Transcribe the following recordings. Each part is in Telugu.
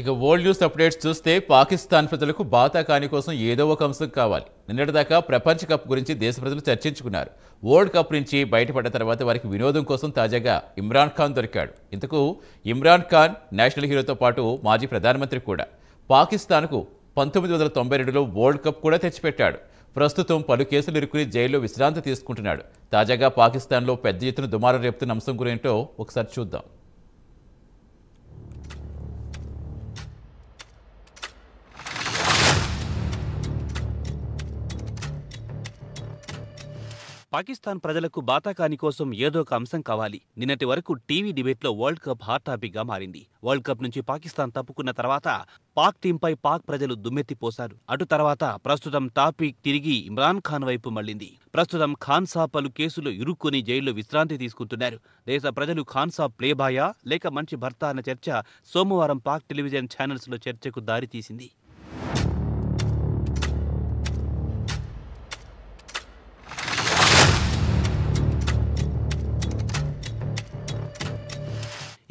ఇక వరల్డ్ న్యూస్ అప్డేట్స్ చూస్తే పాకిస్తాన్ ప్రజలకు బాతా కాని కోసం ఏదో ఒక అంశం కావాలి నిన్నటిదాకా ప్రపంచ కప్ గురించి దేశ ప్రజలు చర్చించుకున్నారు వరల్డ్ కప్ నుంచి బయటపడ్డ తర్వాత వారికి వినోదం కోసం తాజాగా ఇమ్రాన్ ఖాన్ దొరికాడు ఇంతకు ఇమ్రాన్ ఖాన్ నేషనల్ హీరోతో పాటు మాజీ ప్రధానమంత్రి కూడా పాకిస్తాన్కు పంతొమ్మిది వందల తొంభై రెండులో వరల్డ్ కప్ కూడా తెచ్చిపెట్టాడు ప్రస్తుతం పలు కేసులు ఇరుక్కుని జైల్లో విశ్రాంతి తీసుకుంటున్నాడు తాజాగా పాకిస్తాన్లో పెద్ద ఎత్తున దుమారం రేపుతున్న అంశం గురేంటో ఒకసారి చూద్దాం పాకిస్తాన్ ప్రజలకు బాతాకాని కోసం ఏదో ఒక అంశం కావాలి నిన్నటి వరకు టీవీ డిబేట్లో వరల్డ్ కప్ హాట్ టాపిక్గా మారింది వరల్డ్ కప్ నుంచి పాకిస్తాన్ తప్పుకున్న తర్వాత పాక్ టీంపై పాక్ ప్రజలు దుమ్మెత్తిపోశారు అటు తర్వాత ప్రస్తుతం టాపిక్ తిరిగి ఇమ్రాన్ ఖాన్ వైపు మళ్లింది ప్రస్తుతం ఖాన్ సాబ్ పలు కేసులు ఇరుక్కుని జైల్లో విశ్రాంతి తీసుకుంటున్నారు దేశ ప్రజలు ఖాన్ సాబ్ ప్లేబాయా లేక మంచి భర్త అన్న చర్చ సోమవారం పాక్ టెలివిజన్ ఛానల్స్లో చర్చకు దారితీసింది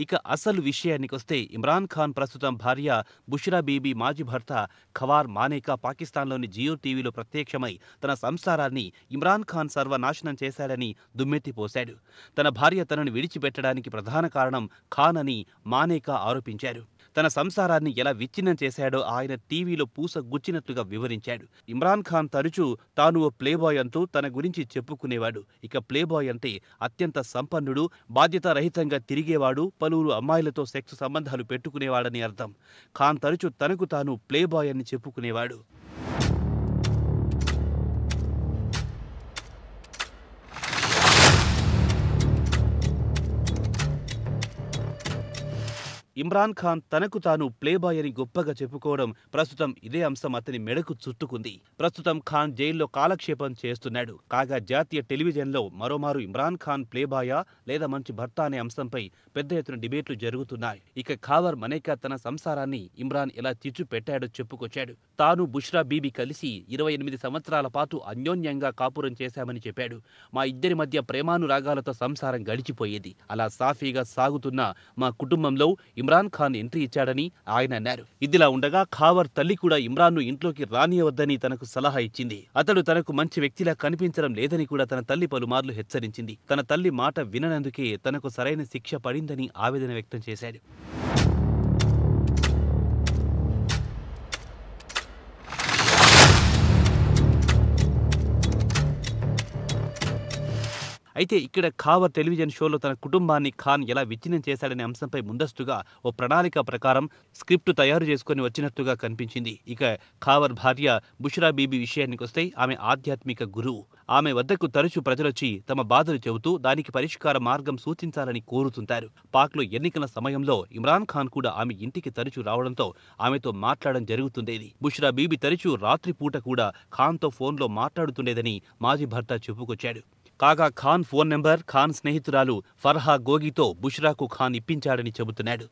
ఇక అసలు విషయానికొస్తే ఇమ్రాన్ ఖాన్ ప్రస్తుతం భార్య బుష్రా బీబీ మాజీ భర్త ఖవార్ మానేకా పాకిస్తాన్లోని జియో టీవీలో ప్రత్యక్షమై తన సంసారాన్ని ఇమ్రాన్ ఖాన్ సర్వనాశనం చేశాడని దుమ్మెత్తిపోశాడు తన భార్య తనను విడిచిపెట్టడానికి ప్రధాన కారణం ఖాన్ అని మానేకా ఆరోపించారు తన సంసారాన్ని ఎలా విచ్ఛిన్నం చేశాడో ఆయన టీవీలో పూస గుచ్చినట్లుగా వివరించాడు ఇమ్రాన్ ఖాన్ తరచూ తాను ఓ ప్లేబాయ్ అంటూ తన గురించి చెప్పుకునేవాడు ఇక ప్లేబాయ్ అంటే అత్యంత సంపన్నుడు బాధ్యత రహితంగా తిరిగేవాడు పలువురు అమ్మాయిలతో సెక్స్ సంబంధాలు పెట్టుకునేవాడని అర్థం ఖాన్ తరచూ తనకు తాను ప్లేబాయ్ అని చెప్పుకునేవాడు ఇమ్రాన్ ఖాన్ తనకు తాను ప్లేబాయ్ అని గొప్పగా చెప్పుకోవడం ప్రస్తుతం ఇదే అంశం అతని మెడకు చుట్టుకుంది ప్రస్తుతం ఖాన్ జైల్లో కాలక్షేపం చేస్తున్నాడు కాగా జాతీయ టెలివిజన్లో మరోమారు ఇమ్రాన్ ఖాన్ ప్లేబాయా లేదా మంచి భర్త అనే అంశంపై పెద్ద ఎత్తున డిబేట్లు జరుగుతున్నాయి ఇక ఖావర్ మనేకా తన సంసారాన్ని ఇమ్రాన్ ఎలా చిచ్చు పెట్టాడో చెప్పుకొచ్చాడు తాను బుష్రా బీబీ కలిసి ఇరవై ఎనిమిది సంవత్సరాల పాటు అన్యోన్యంగా కాపురం చేశామని చెప్పాడు మా ఇద్దరి మధ్య ప్రేమానురాగాలతో సంసారం గడిచిపోయేది అలా సాఫీగా సాగుతున్న మా కుటుంబంలో ఇమ్రాన్ ఖాన్ ఎంట్రీ ఇచ్చాడని ఆయన అన్నారు ఇదిలా ఉండగా ఖావర్ తల్లి కూడా ఇమ్రాన్ను ఇంట్లోకి రానియవద్దని తనకు సలహా ఇచ్చింది అతడు తనకు మంచి వ్యక్తిలా కనిపించడం లేదని కూడా తన తల్లి పలుమార్లు హెచ్చరించింది తన తల్లి మాట విననందుకే తనకు సరైన శిక్ష పడిందని ఆవేదన వ్యక్తం చేశాడు అయితే ఇక్కడ ఖావర్ టెలివిజన్ షోలో తన కుటుంబాన్ని ఖాన్ ఎలా విచ్ఛిన్నం చేశాడనే అంశంపై ముందస్తుగా ఓ ప్రణాళిక ప్రకారం స్క్రిప్ట్ తయారు చేసుకుని వచ్చినట్టుగా కనిపించింది ఇక ఖావర్ భార్య బుష్రా బీబీ విషయానికి వస్తే ఆమె ఆధ్యాత్మిక గురువు ఆమె వద్దకు తరచు ప్రజలొచ్చి తమ బాధలు చెబుతూ దానికి పరిష్కార మార్గం సూచించాలని కోరుతుంటారు పాక్లో ఎన్నికల సమయంలో ఇమ్రాన్ ఖాన్ కూడా ఆమె ఇంటికి తరచు రావడంతో ఆమెతో మాట్లాడడం జరుగుతుండేది బుష్రా బీబీ తరచు రాత్రిపూట కూడా ఖాన్తో ఫోన్లో మాట్లాడుతుండేదని మాజీ భర్త చెప్పుకొచ్చాడు కాగా ఖాన్ ఫోన్ నెంబర్ ఖాన్ స్నేహితురాలు ఫర్హా గోగితో బుష్రాకు ఖాన్ ఇప్పించాడని చెబుతున్నాడు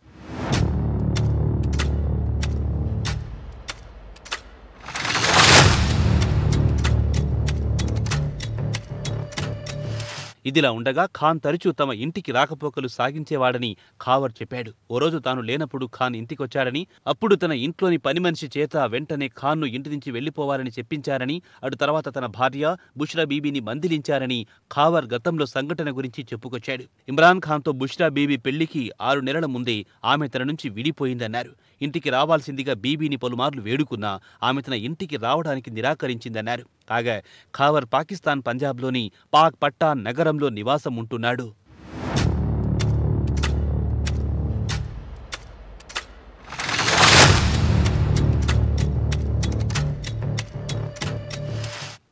ఇదిలా ఉండగా ఖాన్ తరచూ తమ ఇంటికి రాకపోకలు సాగించేవాడని ఖావర్ చెప్పాడు ఓ రోజు తాను లేనప్పుడు ఖాన్ ఇంటికొచ్చాడని అప్పుడు తన ఇంట్లోని పని మనిషి చేత వెంటనే ఖాన్ను ఇంటి నుంచి వెళ్లిపోవాలని చెప్పించారని అటు తర్వాత తన భార్య బుష్రా బీబీని మందిలించారని ఖావర్ గతంలో సంఘటన గురించి చెప్పుకొచ్చాడు ఇమ్రాన్ ఖాన్తో బుష్రా బీబీ పెళ్లికి ఆరు నెలల ముందే ఆమె తన నుంచి విడిపోయిందన్నారు ఇంటికి రావాల్సిందిగా బీబీని పలుమార్లు వేడుకున్నా ఆమె తన ఇంటికి రావడానికి నిరాకరించిందన్నారు కాగా ఖావర్ పాకిస్తాన్ పంజాబ్లోని పాక్ పట్టాన్ నగరంలో నివాసం ఉంటున్నాడు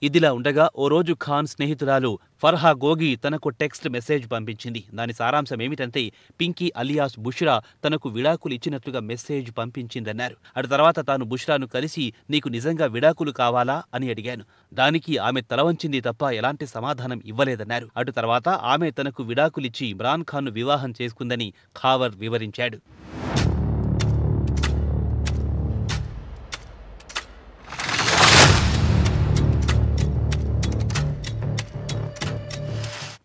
ఇదిలా ఉండగా ఓ రోజు ఖాన్ స్నేహితురాలు ఫర్హా గోగి తనకు టెక్స్ట్ మెసేజ్ పంపించింది దాని సారాంశం ఏమిటంటే పింకీ అలియాస్ బుష్రా తనకు విడాకులు ఇచ్చినట్లుగా మెసేజ్ పంపించిందన్నారు అటు తర్వాత తాను బుష్రాను కలిసి నీకు నిజంగా విడాకులు కావాలా అని అడిగాను దానికి ఆమె తలవంచింది తప్ప ఎలాంటి సమాధానం ఇవ్వలేదన్నారు అటు తర్వాత ఆమె తనకు విడాకులిచ్చి ఇమ్రాన్ ఖాన్ను వివాహం చేసుకుందని ఖావర్ వివరించాడు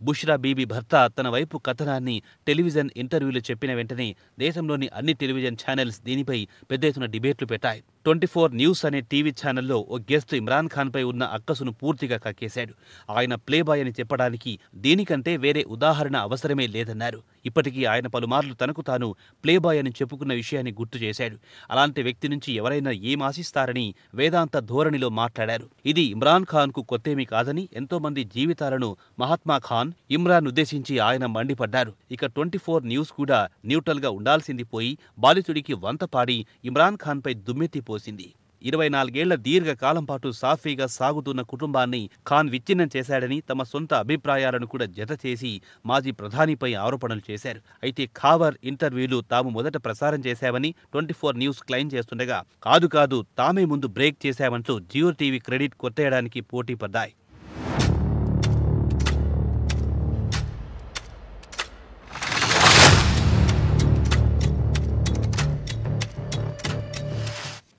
బుష్రా బీబీ భర్త తన వైపు కథనాన్ని టెలివిజన్ ఇంటర్వ్యూలు చెప్పిన వెంటనే దేశంలోని అన్ని టెలివిజన్ ఛానల్స్ దీనిపై పెద్ద ఎత్తున డిబేట్లు పెట్టాయి ట్వంటీ ఫోర్ న్యూస్ అనే టీవీ ఛానల్లో ఓ గెస్ట్ ఇమ్రాన్ ఖాన్ పై ఉన్న అక్కసును పూర్తిగా కక్కేశాడు ఆయన ప్లే బాయ్ అని చెప్పడానికి దీనికంటే వేరే ఉదాహరణ అవసరమే లేదన్నారు ఇప్పటికీ ఆయన పలుమార్లు తనకు తాను ప్లే బాయ్ అని చెప్పుకున్న విషయాన్ని గుర్తు చేశాడు అలాంటి వ్యక్తి నుంచి ఎవరైనా ఏం ఆశిస్తారని వేదాంత ధోరణిలో మాట్లాడారు ఇది ఇమ్రాన్ ఖాన్ కు కొత్తేమీ కాదని ఎంతోమంది జీవితాలను మహాత్మా ఖాన్ ఇమ్రాన్ ఉద్దేశించి ఆయన మండిపడ్డారు ఇక ట్వంటీ ఫోర్ న్యూస్ కూడా గా ఉండాల్సింది పోయి బాలితుడికి వంత పాడి ఇమ్రాన్ పై దుమ్మెత్తిపోయి పోసింది ఇరవై నాలుగేళ్ల దీర్ఘకాలం పాటు సాఫీగా సాగుతున్న కుటుంబాన్ని ఖాన్ విచ్ఛిన్నం చేశాడని తమ సొంత అభిప్రాయాలను కూడా జత చేసి మాజీ ప్రధానిపై ఆరోపణలు చేశారు అయితే ఖావర్ ఇంటర్వ్యూలు తాము మొదట ప్రసారం చేశామని ట్వంటీ ఫోర్ న్యూస్ క్లెయిమ్ చేస్తుండగా కాదు కాదు తామే ముందు బ్రేక్ చేశామంటూ జియో టీవీ క్రెడిట్ కొట్టేయడానికి పోటీ పడ్డాయి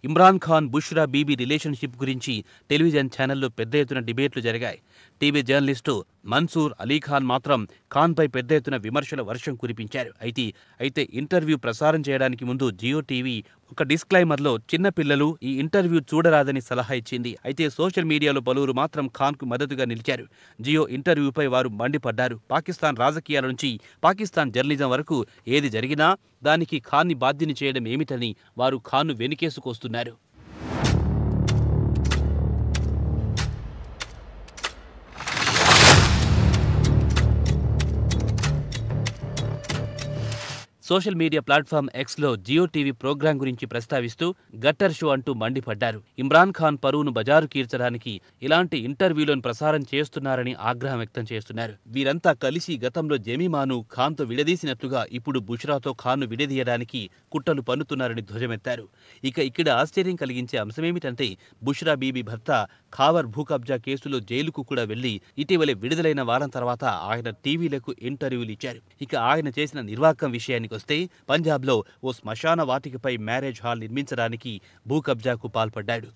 ఇమ్రాన్ ఖాన్ బుష్రా బీబీ రిలేషన్షిప్ గురించి టెలివిజన్ ఛానల్లో పెద్ద ఎత్తున డిబేట్లు జరిగాయి టీవీ జర్నలిస్టు మన్సూర్ అలీఖాన్ మాత్రం ఖాన్పై పెద్ద ఎత్తున విమర్శల వర్షం కురిపించారు అయితే అయితే ఇంటర్వ్యూ ప్రసారం చేయడానికి ముందు జియో టీవీ ఒక డిస్క్లైమర్లో చిన్నపిల్లలు ఈ ఇంటర్వ్యూ చూడరాదని సలహా ఇచ్చింది అయితే సోషల్ మీడియాలో పలువురు మాత్రం ఖాన్కు మద్దతుగా నిలిచారు జియో ఇంటర్వ్యూపై వారు మండిపడ్డారు పాకిస్తాన్ రాజకీయాల నుంచి పాకిస్తాన్ జర్నలిజం వరకు ఏది జరిగినా దానికి ఖాన్ని బాధ్యని చేయడం ఏమిటని వారు ఖాన్ను వెనుకేసుకొస్తున్నారు సోషల్ మీడియా ప్లాట్ఫామ్ ఎక్స్లో జియో టీవీ ప్రోగ్రాం గురించి ప్రస్తావిస్తూ గట్టర్ షో అంటూ మండిపడ్డారు ఇమ్రాన్ ఖాన్ పరువును బజారు కీర్చడానికి ఇలాంటి ఇంటర్వ్యూలను ప్రసారం చేస్తున్నారని ఆగ్రహం వ్యక్తం చేస్తున్నారు వీరంతా కలిసి గతంలో జమీమాను ఖాన్తో విడదీసినట్లుగా ఇప్పుడు బుష్రాతో ఖాన్ను విడదీయడానికి కుట్రలు పన్నుతున్నారని ధ్వజమెత్తారు ఇక ఇక్కడ ఆశ్చర్యం కలిగించే అంశమేమిటంటే బుష్రా బీబీ భర్త ఖావర్ భూకబ్జా కేసులో జైలుకు కూడా వెళ్లి ఇటీవలే విడుదలైన వారం తర్వాత ఆయన టీవీలకు ఇంటర్వ్యూలు ఇచ్చారు ఇక ఆయన చేసిన నిర్వాకం విషయానికి వస్తే పంజాబ్లో ఓ శ్మశాన వాటికపై మ్యారేజ్ హాల్ నిర్మించడానికి భూ కబ్జాకు పాల్పడ్డాడు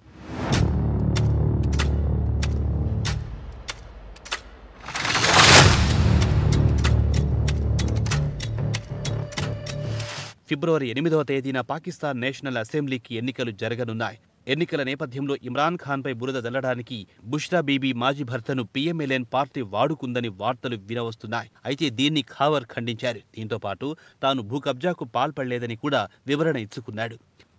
ఫిబ్రవరి ఎనిమిదవ తేదీన పాకిస్తాన్ నేషనల్ అసెంబ్లీకి ఎన్నికలు జరగనున్నాయి ఎన్నికల నేపథ్యంలో ఇమ్రాన్ ఖాన్పై బురద జల్లడానికి బుష్రా బీబీ మాజీ భర్తను పీఎంఎల్ఎన్ పార్టీ వాడుకుందని వార్తలు వినవస్తున్నాయి అయితే దీన్ని ఖావర్ ఖండించారు దీంతో పాటు తాను భూ కబ్జాకు పాల్పడలేదని కూడా వివరణ ఇచ్చుకున్నాడు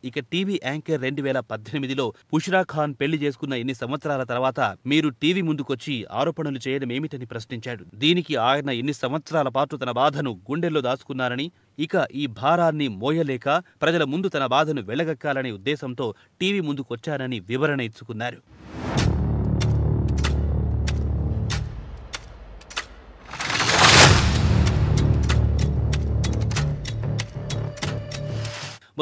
ఇక టీవీ యాంకర్ రెండు వేల పద్దెనిమిదిలో పుష్రా ఖాన్ పెళ్లి చేసుకున్న ఎన్ని సంవత్సరాల తర్వాత మీరు టీవీ ముందుకొచ్చి ఆరోపణలు చేయడం ఏమిటని ప్రశ్నించాడు దీనికి ఆయన ఎన్ని సంవత్సరాల పాటు తన బాధను గుండెల్లో దాచుకున్నారని ఇక ఈ భారాన్ని మోయలేక ప్రజల ముందు తన బాధను వెళ్ళగక్కాలనే ఉద్దేశంతో టీవీ ముందుకొచ్చారని వివరణ ఇచ్చుకున్నారు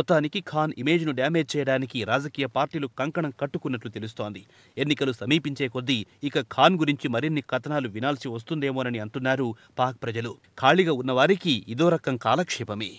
మొత్తానికి ఖాన్ ఇమేజ్ను డ్యామేజ్ చేయడానికి రాజకీయ పార్టీలు కంకణం కట్టుకున్నట్లు తెలుస్తోంది ఎన్నికలు సమీపించే కొద్దీ ఇక ఖాన్ గురించి మరిన్ని కథనాలు వినాల్సి వస్తుందేమోనని అంటున్నారు పాక్ ప్రజలు ఖాళీగా ఉన్నవారికి ఇదో రకం కాలక్షేపమే